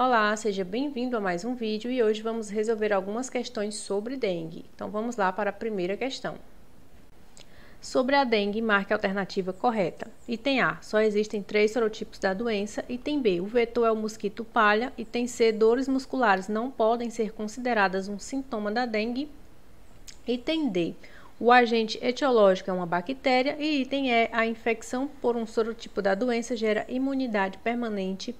Olá, seja bem-vindo a mais um vídeo e hoje vamos resolver algumas questões sobre dengue. Então vamos lá para a primeira questão. Sobre a dengue, marque a alternativa correta. Item A, só existem três sorotipos da doença. Item B, o vetor é o mosquito palha. Item C, dores musculares não podem ser consideradas um sintoma da dengue. Item D, o agente etiológico é uma bactéria. E item E, a infecção por um sorotipo da doença gera imunidade permanente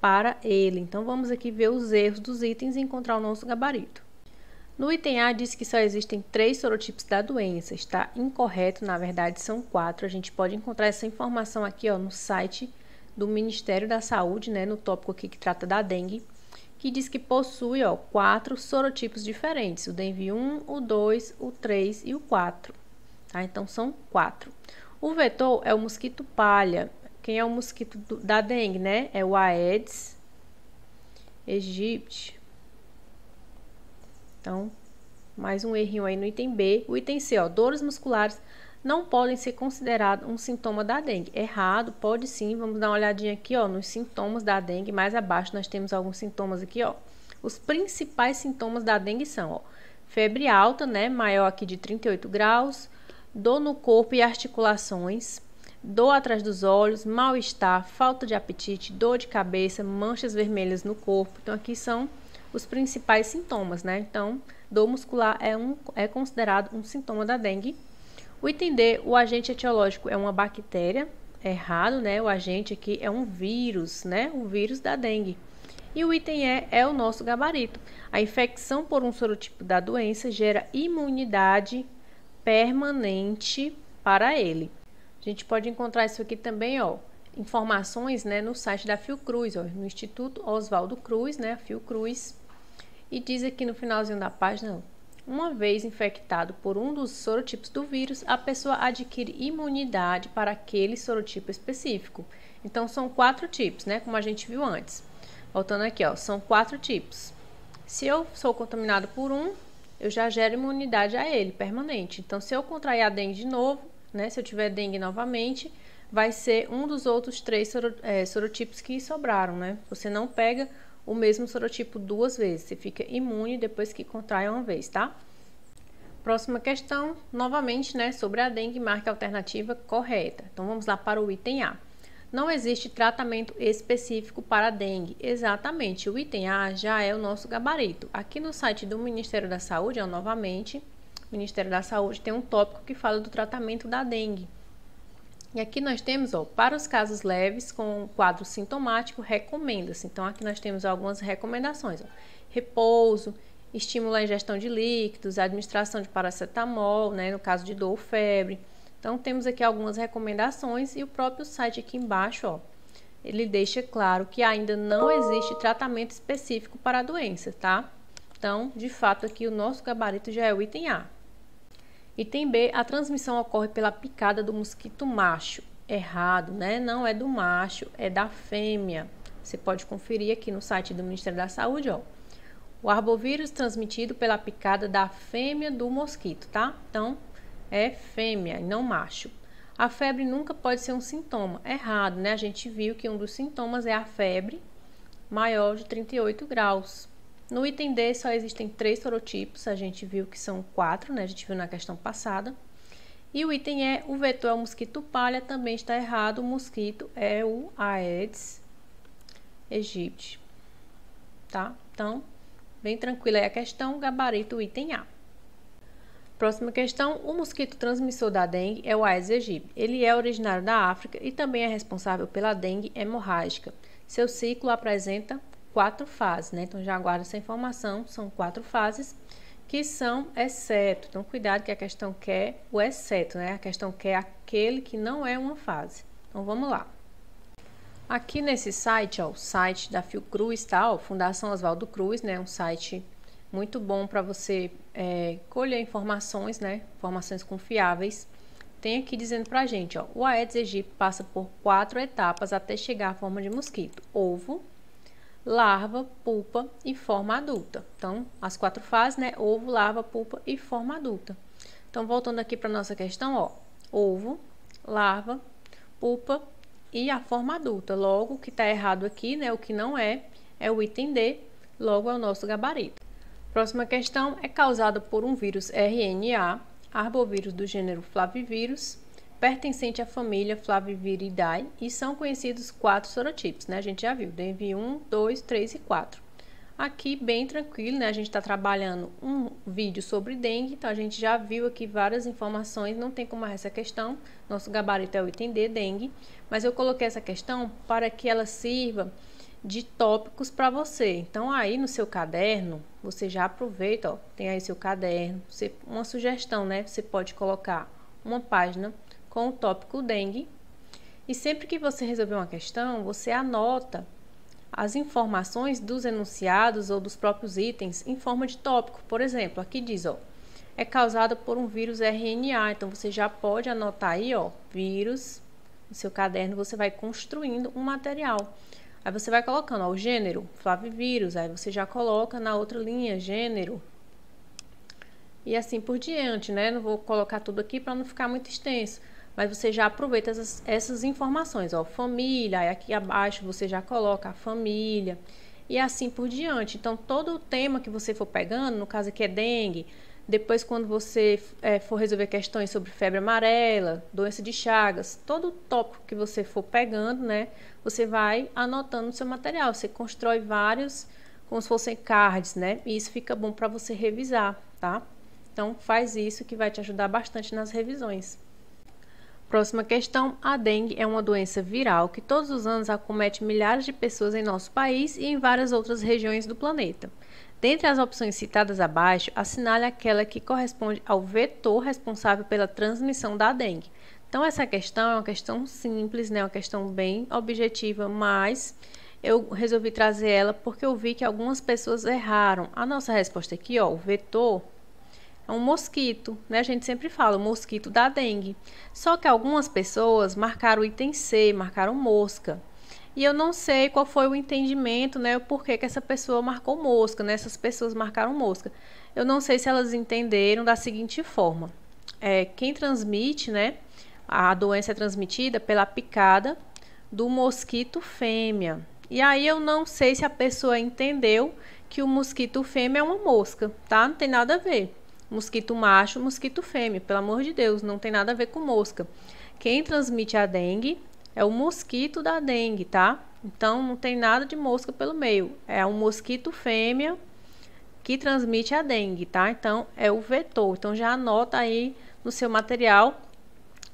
para ele. Então, vamos aqui ver os erros dos itens e encontrar o nosso gabarito. No item A diz que só existem três sorotipos da doença. Está incorreto, na verdade são quatro. A gente pode encontrar essa informação aqui ó, no site do Ministério da Saúde, né, no tópico aqui que trata da dengue, que diz que possui ó, quatro sorotipos diferentes: o dengue 1, o 2, o 3 e o 4. Tá? Então são quatro. O vetor é o mosquito palha, quem é o mosquito do, da dengue, né? É o Aedes aegypti. Então, mais um errinho aí no item B. O item C, ó, dores musculares não podem ser considerados um sintoma da dengue. Errado, pode sim. Vamos dar uma olhadinha aqui, ó, nos sintomas da dengue. Mais abaixo nós temos alguns sintomas aqui, ó. Os principais sintomas da dengue são, ó, febre alta, né, maior aqui de 38 graus, dor no corpo e articulações, dor atrás dos olhos, mal-estar, falta de apetite, dor de cabeça, manchas vermelhas no corpo. Então, aqui são os principais sintomas, né? Então, dor muscular é, um, é considerado um sintoma da dengue. O item D, o agente etiológico é uma bactéria, é errado, né? O agente aqui é um vírus, né? O vírus da dengue. E o item E é o nosso gabarito. A infecção por um sorotipo da doença gera imunidade permanente para ele gente pode encontrar isso aqui também, ó, informações, né, no site da Fiocruz, ó, no Instituto Oswaldo Cruz, né, Fiocruz. E diz aqui no finalzinho da página, uma vez infectado por um dos sorotipos do vírus, a pessoa adquire imunidade para aquele sorotipo específico. Então são quatro tipos, né, como a gente viu antes. Voltando aqui, ó, são quatro tipos. Se eu sou contaminado por um, eu já gero imunidade a ele, permanente. Então, se eu contrair a dengue de novo, né? Se eu tiver dengue novamente, vai ser um dos outros três é, sorotipos que sobraram, né? Você não pega o mesmo sorotipo duas vezes, você fica imune depois que contrai uma vez, tá? Próxima questão, novamente, né, sobre a dengue, marque a alternativa correta. Então vamos lá para o item A. Não existe tratamento específico para a dengue. Exatamente, o item A já é o nosso gabarito. Aqui no site do Ministério da Saúde, ó, novamente, Ministério da Saúde, tem um tópico que fala do tratamento da dengue. E aqui nós temos, ó, para os casos leves com quadro sintomático, recomenda-se. Então, aqui nós temos algumas recomendações: ó. repouso, estímulo à ingestão de líquidos, administração de paracetamol, né, no caso de dor ou febre. Então, temos aqui algumas recomendações e o próprio site aqui embaixo, ó, ele deixa claro que ainda não existe tratamento específico para a doença, tá? Então, de fato, aqui o nosso gabarito já é o item A. Item B, a transmissão ocorre pela picada do mosquito macho. Errado, né? Não é do macho, é da fêmea. Você pode conferir aqui no site do Ministério da Saúde, ó. O arbovírus transmitido pela picada da fêmea do mosquito, tá? Então, é fêmea, não macho. A febre nunca pode ser um sintoma. Errado, né? A gente viu que um dos sintomas é a febre maior de 38 graus. No item D só existem três sorotipos, a gente viu que são quatro, né? A gente viu na questão passada. E o item E, o vetor é o mosquito palha, também está errado, o mosquito é o Aedes aegypti, tá? Então, bem tranquila aí a questão, gabarito item A. Próxima questão, o mosquito transmissor da dengue é o Aedes aegypti. Ele é originário da África e também é responsável pela dengue hemorrágica. Seu ciclo apresenta quatro fases, né? Então já aguardo essa informação, são quatro fases que são exceto. Então cuidado que a questão quer o exceto, né? A questão quer aquele que não é uma fase. Então vamos lá. Aqui nesse site, ó, o site da Fiocruz, tal, tá? Fundação Oswaldo Cruz, né? Um site muito bom para você é, colher informações, né? Informações confiáveis. Tem aqui dizendo para a gente, ó, o Aedes aegypti passa por quatro etapas até chegar à forma de mosquito: ovo, larva, pupa e forma adulta. Então, as quatro fases, né? Ovo, larva, pupa e forma adulta. Então, voltando aqui para nossa questão, ó, ovo, larva, pupa e a forma adulta. Logo, o que está errado aqui, né? O que não é, é o item D, logo é o nosso gabarito. Próxima questão é causada por um vírus RNA, arbovírus do gênero flavivírus, pertencente à família Flaviviridae e são conhecidos quatro sorotipos, né? A gente já viu, Dengue 1 2, 3 e 4. Aqui, bem tranquilo, né? A gente está trabalhando um vídeo sobre dengue, então a gente já viu aqui várias informações, não tem como essa questão, nosso gabarito é o item D, dengue, mas eu coloquei essa questão para que ela sirva de tópicos para você. Então, aí no seu caderno, você já aproveita, ó, tem aí seu caderno, você, uma sugestão, né? Você pode colocar uma página com o tópico dengue. E sempre que você resolver uma questão, você anota as informações dos enunciados ou dos próprios itens em forma de tópico. Por exemplo, aqui diz, ó, é causada por um vírus RNA. Então você já pode anotar aí, ó, vírus. No seu caderno você vai construindo um material. Aí você vai colocando ó, o gênero, flavivírus, aí você já coloca na outra linha, gênero. E assim por diante, né? Não vou colocar tudo aqui para não ficar muito extenso mas você já aproveita essas, essas informações, ó, família, aí aqui abaixo você já coloca a família e assim por diante. Então, todo o tema que você for pegando, no caso aqui é dengue, depois quando você é, for resolver questões sobre febre amarela, doença de Chagas, todo o tópico que você for pegando, né, você vai anotando no seu material. Você constrói vários como se fossem cards, né? E isso fica bom para você revisar, tá? Então faz isso que vai te ajudar bastante nas revisões. Próxima questão: a dengue é uma doença viral que todos os anos acomete milhares de pessoas em nosso país e em várias outras regiões do planeta. Dentre as opções citadas abaixo, assinale aquela que corresponde ao vetor responsável pela transmissão da dengue. Então, essa questão é uma questão simples, né? uma questão bem objetiva, mas eu resolvi trazer ela porque eu vi que algumas pessoas erraram. A nossa resposta aqui, é ó, o vetor é um mosquito, né? A gente sempre fala, o mosquito da dengue. Só que algumas pessoas marcaram o item C, marcaram mosca. E eu não sei qual foi o entendimento, né? O porquê que essa pessoa marcou mosca, né? Essas pessoas marcaram mosca. Eu não sei se elas entenderam da seguinte forma. É, quem transmite, né? A doença é transmitida pela picada do mosquito fêmea. E aí eu não sei se a pessoa entendeu que o mosquito fêmea é uma mosca, tá? Não tem nada a ver mosquito macho, mosquito fêmea, pelo amor de Deus, não tem nada a ver com mosca. Quem transmite a dengue é o mosquito da dengue, tá? Então não tem nada de mosca pelo meio, é um mosquito fêmea que transmite a dengue, tá? Então é o vetor. Então já anota aí no seu material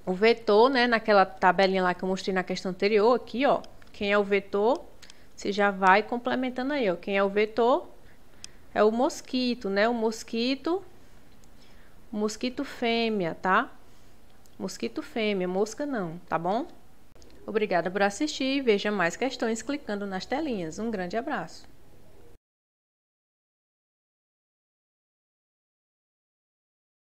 o vetor, né, naquela tabelinha lá que eu mostrei na questão anterior, aqui, ó, quem é o vetor? Você já vai complementando aí, ó, quem é o vetor? É o mosquito, né? O mosquito Mosquito fêmea, tá? Mosquito fêmea, mosca não, tá bom? Obrigada por assistir e veja mais questões clicando nas telinhas. Um grande abraço!